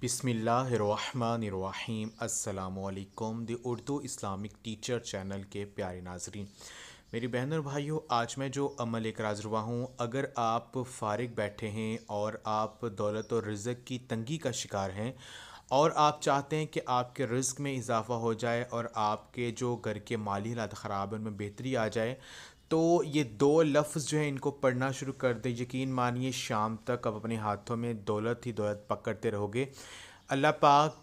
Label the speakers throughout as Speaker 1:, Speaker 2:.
Speaker 1: बिसमीम् अल्लाम द Urdu Islamic teacher channel के प्यारे नाजरीन मेरी बहन और भाइयों आज मैं जो अमल एक रुआ हूँ अगर आप फारग बैठे हैं और आप दौलत और रिज़क की तंगी का शिकार हैं और आप चाहते हैं कि आपके रिस्क में इजाफ़ा हो जाए और आपके जो घर के माली हालात ख़राब हैं उनमें बेहतरी आ जाए तो ये दो लफ्ज़ जो है इनको पढ़ना शुरू कर दें यकीन मानिए शाम तक आप अपने हाथों में दौलत ही दौलत पकड़ते रहोगे अल्लाह पाक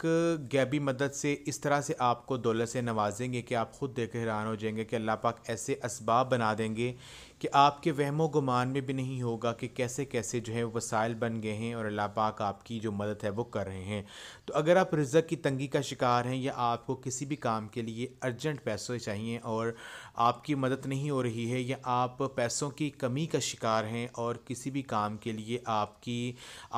Speaker 1: गैबी मदद से इस तरह से आपको दौलत से नवाजेंगे कि आप ख़ुद देख हैरान हो जाएंगे कि अल्लाह पाक ऐसे इसबाब बना देंगे कि आपके वहमो गुमान में भी नहीं होगा कि कैसे कैसे जो है वसाइल बन गए हैं और अल्लाह पाक आपकी जो मदद है वो कर रहे हैं तो अगर आप रिज़क की तंगी का शिकार हैं या आपको किसी भी काम के लिए अर्जेंट पैसे चाहिए और आपकी मदद नहीं हो रही है या आप पैसों की कमी का शिकार हैं और किसी भी काम के लिए आपकी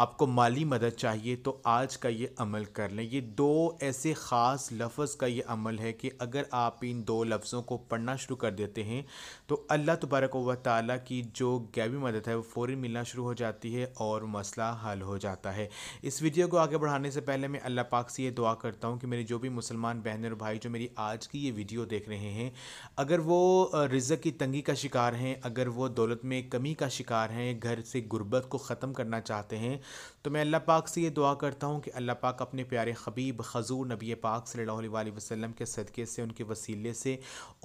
Speaker 1: आपको माली मदद चाहिए तो आज का ये अमल कर लें ये दो ऐसे ख़ास लफ्ज़ का ये अमल है कि अगर आप इन दो लफ्ज़ों को पढ़ना शुरू कर देते हैं तो अल्लाह तबारक व ताला की जो गैबी मदद है वो फ़ौरी मिलना शुरू हो जाती है और मसला हल हो जाता है इस वीडियो को आगे बढ़ाने से पहले मैं अल्लाह पाक से ये दुआ करता हूँ कि मेरी जो भी मुसलमान बहनें और भाई जो मेरी आज की ये वीडियो देख रहे हैं अगर वो रिज़क की तंगी का शिकार हैं अगर वो दौलत में कमी का शिकार हैं घर से गुर्बत को ख़त्म करना चाहते हैं तो मैं अल्लाह पाक से ये दुआ करता हूँ कि अल्लाह पाक अपने प्यारे खबीब खजूर नबी पाक सल्ला वसलम के सदक़े से उनके वसीले से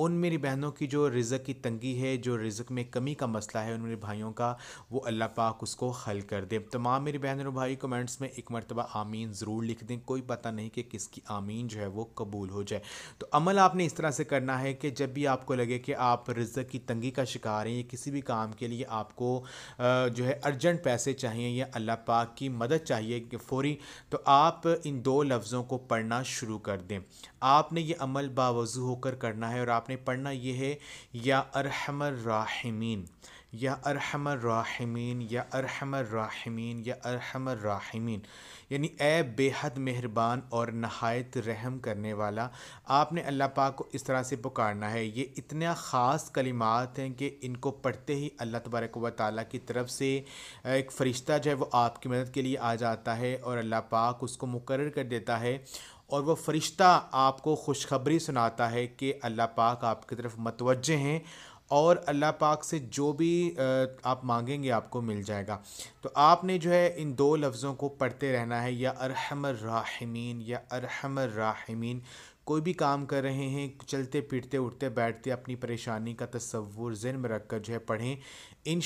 Speaker 1: उन मेरी बहनों की जो रिज़क की तंगी है जो रिज़क में में कमी का मसला है उन मेरे भाइयों का वो अल्लाह पाक उसको हल कर दे तमाम मेरी बहन और भाई कमेंट्स में एक मरतबा आमीन ज़रूर लिख दें कोई पता नहीं कि किसकी आमीन जो है वो कबूल हो जाए तो अमल आपने इस तरह से करना है कि जब भी आपको लगे कि आप रिजक की तंगी का शिकार हैं या किसी भी काम के लिए आपको जो है अर्जेंट पैसे चाहिए या अल्लाह पाक की मदद चाहिए फ़ौरी तो आप इन दो लफ्ज़ों को पढ़ना शुरू कर दें आपने ये अमल बावजू होकर करना है और आपने पढ़ना ये है या अरहमर राह राहिमीन या अरहमर राहिमीन या अरहमर राहिमीन या अरहमर राहिमीन यानी ए बेहद मेहरबान और नहायत रहम करने वाला आपने अल्लाह पाक को इस तरह से पुकारना है ये इतना ख़ास कलिमात हैं कि इनको पढ़ते ही अल्लाह तबारक व ताली की तरफ से एक फ़रिश्ता जो है वो आपकी मदद के लिए आ जाता है और अल्लाह पाक उसको मुकर कर देता है और वह फ़रिश्ता आपको खुशखबरी सुनाता है कि अल्लाह पाक आपकी तरफ मतवजह हैं और अल्लाह पाक से जो भी आप मांगेंगे आपको मिल जाएगा तो आपने जो है इन दो लफ्ज़ों को पढ़ते रहना है या अरहमर राहमीन या अरहमर राहमीन कोई भी काम कर रहे हैं चलते फिरते उठते बैठते अपनी परेशानी का तस्वुर जिन में रख कर जो है पढ़ें इन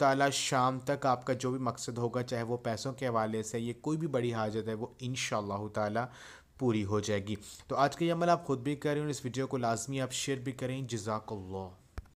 Speaker 1: ताला शाम तक आपका जो भी मकसद होगा चाहे वो पैसों के हवाले से ये कोई भी बड़ी हाजत है वो इन ताला पूरी हो जाएगी तो आज का ये अमल आप ख़ुद भी करें और इस वीडियो को लाजमी आप शेयर भी करें जजाकल्ला